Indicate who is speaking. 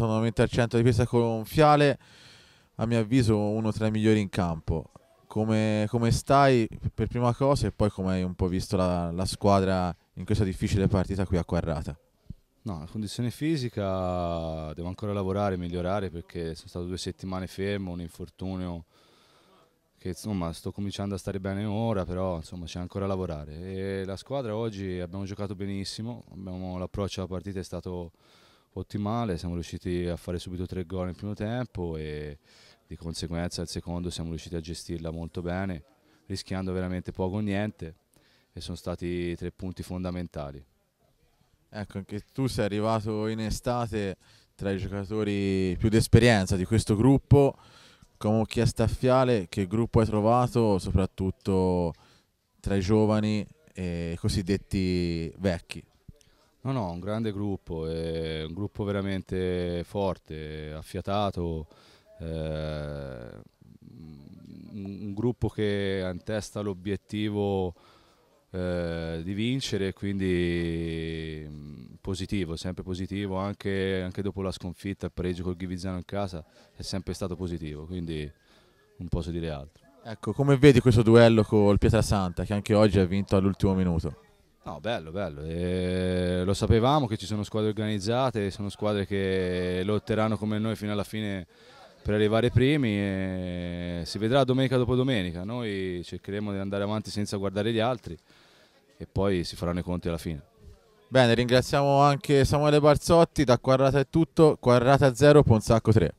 Speaker 1: stato nuovamente al centro di pista con Fiale, a mio avviso uno tra i migliori in campo. Come, come stai per prima cosa e poi come hai un po' visto la, la squadra in questa difficile partita qui a Quarrata?
Speaker 2: No, la condizione fisica devo ancora lavorare, migliorare perché sono stato due settimane fermo, un infortunio che insomma sto cominciando a stare bene ora, però insomma c'è ancora a lavorare. E la squadra oggi abbiamo giocato benissimo, l'approccio alla partita è stato ottimale, siamo riusciti a fare subito tre gol nel primo tempo e di conseguenza al secondo siamo riusciti a gestirla molto bene, rischiando veramente poco o niente e sono stati tre punti fondamentali. Ecco, anche tu sei arrivato in estate tra i
Speaker 1: giocatori più d'esperienza di questo gruppo, come Comocchia Staffiale, che gruppo hai trovato soprattutto tra i giovani e i cosiddetti
Speaker 2: vecchi? No, no, un grande gruppo, eh, un gruppo veramente forte, affiatato, eh, un gruppo che ha in testa l'obiettivo eh, di vincere, quindi mm, positivo, sempre positivo, anche, anche, dopo la sconfitta, il pareggio col Ghivizzano in casa è sempre stato positivo, quindi non posso dire altro.
Speaker 1: Ecco, come vedi questo duello col Pietrasanta che anche oggi ha vinto all'ultimo minuto?
Speaker 2: No, bello, bello. E lo sapevamo che ci sono squadre organizzate, sono squadre che lotteranno come noi fino alla fine per arrivare primi e si vedrà domenica dopo domenica. Noi cercheremo di andare avanti senza guardare gli altri e poi si faranno i conti alla fine. Bene, ringraziamo anche Samuele Barzotti, da Quarrata è tutto,
Speaker 1: Quarrata 0, Ponsacco 3.